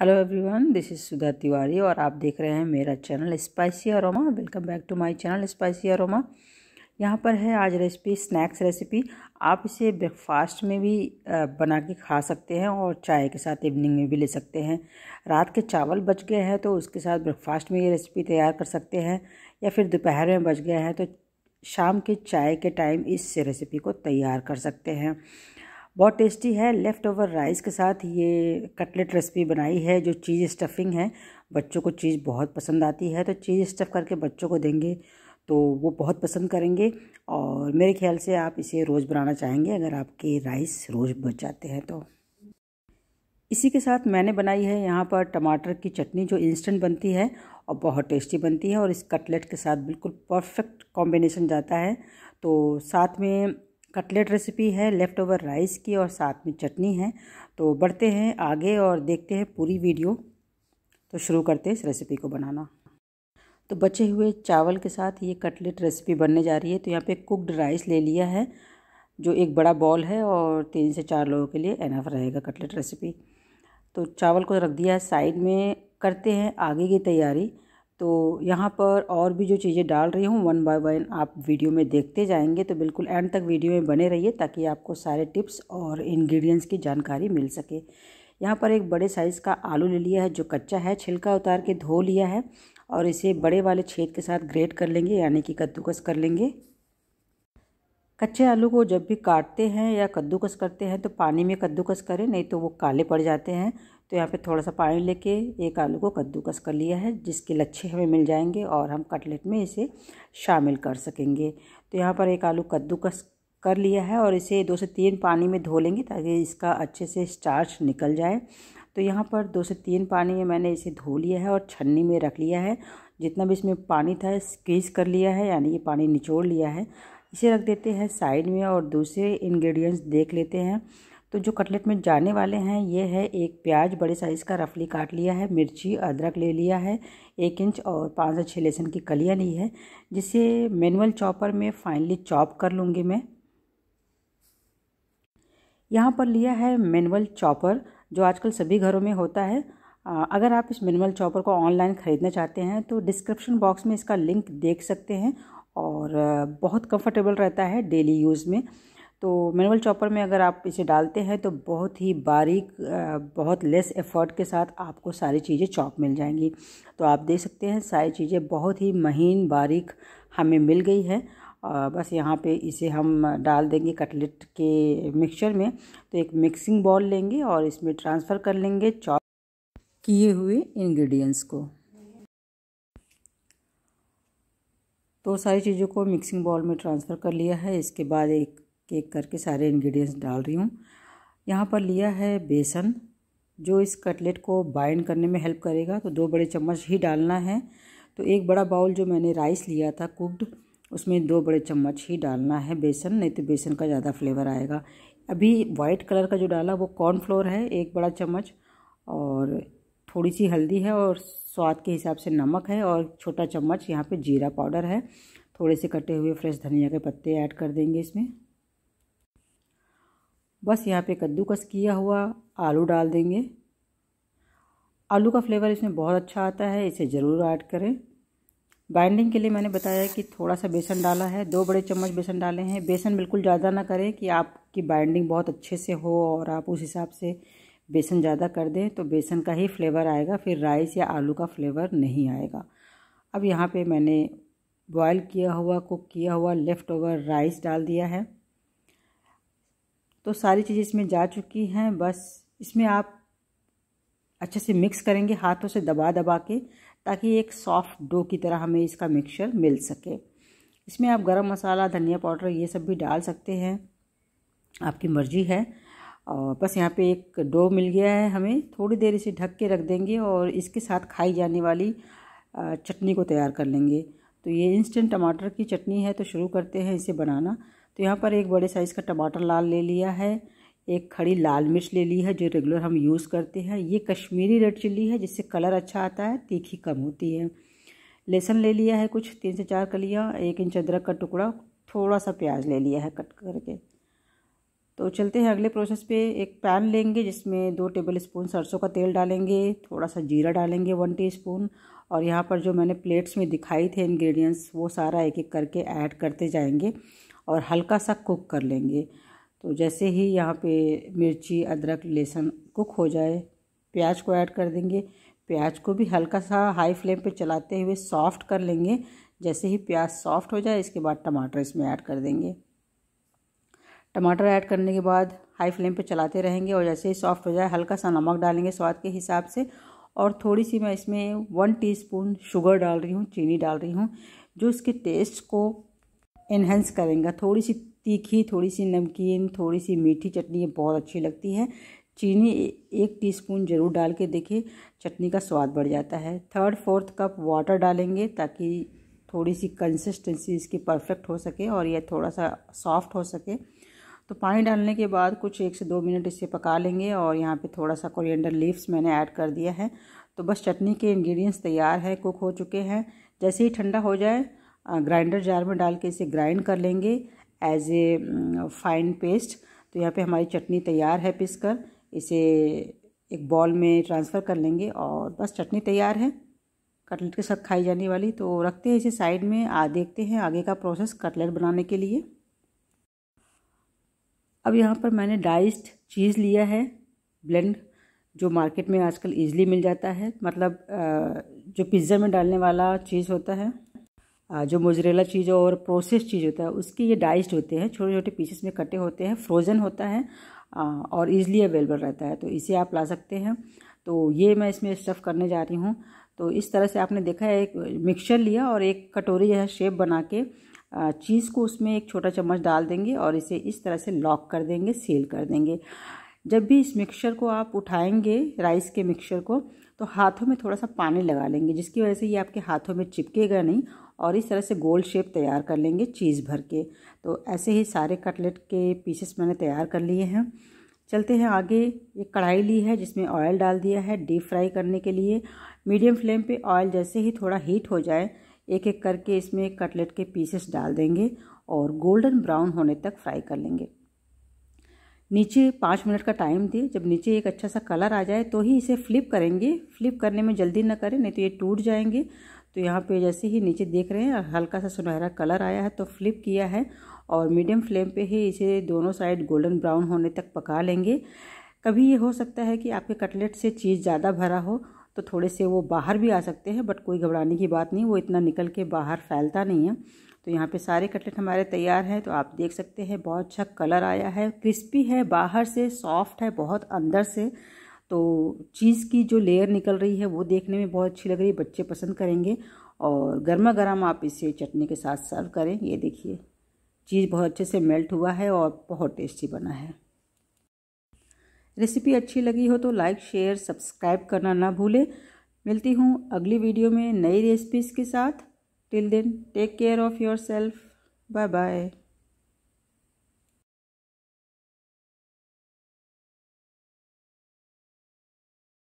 hello everyone this is Sudha Tiwari और आप देख रहे हैं मेरा channel spicy aroma welcome back to my channel spicy aroma यहाँ पर है आज रेसिपी स्नैक्स रेसिपी आप इसे ब्रेकफास्ट में भी बना के खा सकते हैं और चाय के साथ इवनिंग में भी ले सकते हैं रात के चावल बच गए हैं तो उसके साथ ब्रेकफास्ट में ये रेसिपी तैयार कर सकते हैं या फिर दोपहर में बच गए हैं तो शाम के चाय के टाइम इस रेसिपी को तैयार कर सकते हैं बहुत टेस्टी है लेफ़्ट ओवर राइस के साथ ये कटलेट रेसिपी बनाई है जो चीज़ स्टफिंग है बच्चों को चीज़ बहुत पसंद आती है तो चीज़ स्टफ़ करके बच्चों को देंगे तो वो बहुत पसंद करेंगे और मेरे ख्याल से आप इसे रोज़ बनाना चाहेंगे अगर आपके राइस रोज़ बच जाते हैं तो इसी के साथ मैंने बनाई है यहाँ पर टमाटर की चटनी जो इंस्टेंट बनती है और बहुत टेस्टी बनती है और इस कटलेट के साथ बिल्कुल परफेक्ट कॉम्बिनेशन जाता है तो साथ में कटलेट रेसिपी है लेफ़्ट ओवर राइस की और साथ में चटनी है तो बढ़ते हैं आगे और देखते हैं पूरी वीडियो तो शुरू करते हैं इस रेसिपी को बनाना तो बचे हुए चावल के साथ ये कटलेट रेसिपी बनने जा रही है तो यहाँ पे कुकड राइस ले लिया है जो एक बड़ा बॉल है और तीन से चार लोगों के लिए एनफ रहेगा कटलेट रेसिपी तो चावल को रख दिया है साइड में करते हैं आगे की तैयारी तो यहाँ पर और भी जो चीज़ें डाल रही हूँ वन बाय वन आप वीडियो में देखते जाएंगे तो बिल्कुल एंड तक वीडियो में बने रहिए ताकि आपको सारे टिप्स और इंग्रेडिएंट्स की जानकारी मिल सके यहाँ पर एक बड़े साइज़ का आलू ले लिया है जो कच्चा है छिलका उतार के धो लिया है और इसे बड़े वाले छेद के साथ ग्रेट कर लेंगे यानी कि कद्दूकस कर लेंगे कच्चे आलू को जब भी काटते हैं या कद्दूकस करते हैं तो पानी में कद्दूकस करें नहीं तो वो काले पड़ जाते हैं तो यहाँ पे थोड़ा सा पानी लेके एक आलू को कद्दूकस कर लिया है जिसके लच्छे हमें मिल जाएंगे और हम कटलेट में इसे शामिल कर सकेंगे तो यहाँ पर एक आलू कद्दूकस कर लिया है और इसे दो से तीन पानी में धो लेंगे ताकि इसका अच्छे से स्टार्च निकल जाए तो यहाँ पर दो से तीन पानी में मैंने इसे धो लिया है और छन्नी में रख लिया है जितना भी इसमें पानी था स्क्वीज़ कर लिया है यानी ये पानी निचोड़ लिया है इसे रख देते हैं साइड में और दूसरे इंग्रेडिएंट्स देख लेते हैं तो जो कटलेट में जाने वाले हैं ये है एक प्याज बड़े साइज़ का रफली काट लिया है मिर्ची अदरक ले लिया है एक इंच और पाँच से छः लहसुन की कलियाँ ली है जिसे मैनुअल चॉपर में फाइनली चॉप कर लूँगी मैं यहाँ पर लिया है मैनुअल चॉपर जो आजकल सभी घरों में होता है अगर आप इस मिनिमल चॉपर को ऑनलाइन ख़रीदना चाहते हैं तो डिस्क्रिप्शन बॉक्स में इसका लिंक देख सकते हैं और बहुत कंफर्टेबल रहता है डेली यूज़ में तो मैनुअल चॉपर में अगर आप इसे डालते हैं तो बहुत ही बारीक बहुत लेस एफर्ट के साथ आपको सारी चीज़ें चॉप मिल जाएंगी तो आप देख सकते हैं सारी चीज़ें बहुत ही महीन बारीक हमें मिल गई है बस यहाँ पे इसे हम डाल देंगे कटलेट के मिक्सचर में तो एक मिक्सिंग बॉल लेंगे और इसमें ट्रांसफ़र कर लेंगे चॉप किए हुए इन्ग्रीडियंट्स को तो सारी चीज़ों को मिक्सिंग बाउल में ट्रांसफ़र कर लिया है इसके बाद एक एक करके सारे इंग्रेडिएंट्स डाल रही हूँ यहाँ पर लिया है बेसन जो इस कटलेट को बाइंड करने में हेल्प करेगा तो दो बड़े चम्मच ही डालना है तो एक बड़ा बाउल जो मैंने राइस लिया था कुक्ड उसमें दो बड़े चम्मच ही डालना है बेसन नहीं तो बेसन का ज़्यादा फ्लेवर आएगा अभी वाइट कलर का जो डाला वो कॉर्नफ्लोर है एक बड़ा चम्मच और थोड़ी सी हल्दी है और स्वाद के हिसाब से नमक है और छोटा चम्मच यहाँ पे जीरा पाउडर है थोड़े से कटे हुए फ्रेश धनिया के पत्ते ऐड कर देंगे इसमें बस यहाँ पे कद्दूकस किया हुआ आलू डाल देंगे आलू का फ्लेवर इसमें बहुत अच्छा आता है इसे ज़रूर ऐड करें बाइंडिंग के लिए मैंने बताया कि थोड़ा सा बेसन डाला है दो बड़े चम्मच बेसन डाले हैं बेसन बिल्कुल ज़्यादा ना करें कि आपकी बाइंडिंग बहुत अच्छे से हो और आप उस हिसाब से बेसन ज़्यादा कर दें तो बेसन का ही फ्लेवर आएगा फिर राइस या आलू का फ्लेवर नहीं आएगा अब यहाँ पे मैंने बॉयल किया हुआ कुक किया हुआ लेफ़्ट ओवर राइस डाल दिया है तो सारी चीज़ें इसमें जा चुकी हैं बस इसमें आप अच्छे से मिक्स करेंगे हाथों से दबा दबा के ताकि एक सॉफ्ट डो की तरह हमें इसका मिक्सचर मिल सके इसमें आप गरम मसाला धनिया पाउडर ये सब भी डाल सकते हैं आपकी मर्ज़ी है और बस यहाँ पे एक डो मिल गया है हमें थोड़ी देर इसे ढक के रख देंगे और इसके साथ खाई जाने वाली चटनी को तैयार कर लेंगे तो ये इंस्टेंट टमाटर की चटनी है तो शुरू करते हैं इसे बनाना तो यहाँ पर एक बड़े साइज़ का टमाटर लाल ले लिया है एक खड़ी लाल मिर्च ले ली है जो रेगुलर हम यूज़ करते हैं ये कश्मीरी रेड चिल्ली है जिससे कलर अच्छा आता है तीखी कम होती है लहसुन ले लिया है कुछ तीन से चार कलियाँ एक इंच अदरक का टुकड़ा थोड़ा सा प्याज ले लिया है कट करके तो चलते हैं अगले प्रोसेस पे एक पैन लेंगे जिसमें दो टेबल स्पून सरसों का तेल डालेंगे थोड़ा सा जीरा डालेंगे वन टी और यहाँ पर जो मैंने प्लेट्स में दिखाई थे इन्ग्रीडियंट्स वो सारा एक एक करके ऐड करते जाएंगे और हल्का सा कुक कर लेंगे तो जैसे ही यहाँ पे मिर्ची अदरक लहसुन कुक हो जाए प्याज को ऐड कर देंगे प्याज को भी हल्का सा हाई फ्लेम पे चलाते हुए सॉफ्ट कर लेंगे जैसे ही प्याज सॉफ्ट हो जाए इसके बाद टमाटर इसमें ऐड कर देंगे टमाटर ऐड करने के बाद हाई फ्लेम पे चलाते रहेंगे और जैसे ही सॉफ्ट हो जाए हल्का सा नमक डालेंगे स्वाद के हिसाब से और थोड़ी सी मैं इसमें वन टीस्पून शुगर डाल रही हूँ चीनी डाल रही हूँ जो इसके टेस्ट को इन्हेंस करेगा थोड़ी सी तीखी थोड़ी सी नमकीन थोड़ी सी मीठी चटनी ये बहुत अच्छी लगती है चीनी एक टीस्पून ज़रूर डाल के देखिए चटनी का स्वाद बढ़ जाता है थर्ड फोर्थ कप वाटर डालेंगे ताकि थोड़ी सी कंसिस्टेंसी इसकी परफेक्ट हो सके और यह थोड़ा सा सॉफ्ट हो सके तो पानी डालने के बाद कुछ एक से दो मिनट इसे पका लेंगे और यहाँ पे थोड़ा सा कोरिएंडर लीव्स मैंने ऐड कर दिया है तो बस चटनी के इंग्रेडिएंट्स तैयार है कुक हो चुके हैं जैसे ही ठंडा हो जाए ग्राइंडर जार में डाल के इसे ग्राइंड कर लेंगे एज ए फाइन पेस्ट तो यहाँ पे हमारी चटनी तैयार है पीस कर इसे एक बॉल में ट्रांसफ़र कर लेंगे और बस चटनी तैयार है कटलेट के साथ खाई जाने वाली तो रखते हैं इसे साइड में आ देखते हैं आगे का प्रोसेस कटलेट बनाने के लिए अब यहाँ पर मैंने डाइस्ड चीज़ लिया है ब्लेंड जो मार्केट में आजकल इजीली मिल जाता है मतलब जो पिज़्ज़ा में डालने वाला चीज़ होता है जो मोजरेला चीज़ और प्रोसेस चीज़ होता है उसकी ये डाइस्ड होते हैं छोटे छोटे पीसेस में कटे होते हैं फ्रोज़न होता है और ईज़िली अवेलेबल रहता है तो इसे आप ला सकते हैं तो ये मैं इसमें स्टफ़ करने जा रही हूँ तो इस तरह से आपने देखा है एक मिक्सचर लिया और एक कटोरी है शेप बना के चीज़ को उसमें एक छोटा चम्मच डाल देंगे और इसे इस तरह से लॉक कर देंगे सील कर देंगे जब भी इस मिक्सचर को आप उठाएंगे राइस के मिक्सचर को तो हाथों में थोड़ा सा पानी लगा लेंगे जिसकी वजह से ये आपके हाथों में चिपकेगा नहीं और इस तरह से गोल शेप तैयार कर लेंगे चीज़ भर के तो ऐसे ही सारे कटलेट के पीसेस मैंने तैयार कर लिए हैं चलते हैं आगे एक कढ़ाई ली है जिसमें ऑयल डाल दिया है डीप फ्राई करने के लिए मीडियम फ्लेम पे ऑयल जैसे ही थोड़ा हीट हो जाए एक एक करके इसमें कटलेट के पीसेस डाल देंगे और गोल्डन ब्राउन होने तक फ्राई कर लेंगे नीचे पाँच मिनट का टाइम दें जब नीचे एक अच्छा सा कलर आ जाए तो ही इसे फ्लिप करेंगे फ्लिप करने में जल्दी ना करें नहीं तो ये टूट जाएंगे तो यहाँ पे जैसे ही नीचे देख रहे हैं हल्का सा सुनहरा कलर आया है तो फ्लिप किया है और मीडियम फ्लेम पे ही इसे दोनों साइड गोल्डन ब्राउन होने तक पका लेंगे कभी ये हो सकता है कि आपके कटलेट से चीज़ ज़्यादा भरा हो तो थोड़े से वो बाहर भी आ सकते हैं बट कोई घबराने की बात नहीं वो इतना निकल के बाहर फैलता नहीं है तो यहाँ पे सारे कटलेट हमारे तैयार हैं तो आप देख सकते हैं बहुत अच्छा कलर आया है क्रिस्पी है बाहर से सॉफ्ट है बहुत अंदर से तो चीज़ की जो लेयर निकल रही है वो देखने में बहुत अच्छी लग रही है बच्चे पसंद करेंगे और गर्मा गर्म आप इसे चटनी के साथ सर्व करें ये देखिए चीज़ बहुत अच्छे से मेल्ट हुआ है और बहुत टेस्टी बना है रेसिपी अच्छी लगी हो तो लाइक शेयर सब्सक्राइब करना ना भूलें मिलती हूँ अगली वीडियो में नई रेसिपीज़ के साथ till then take care of yourself bye bye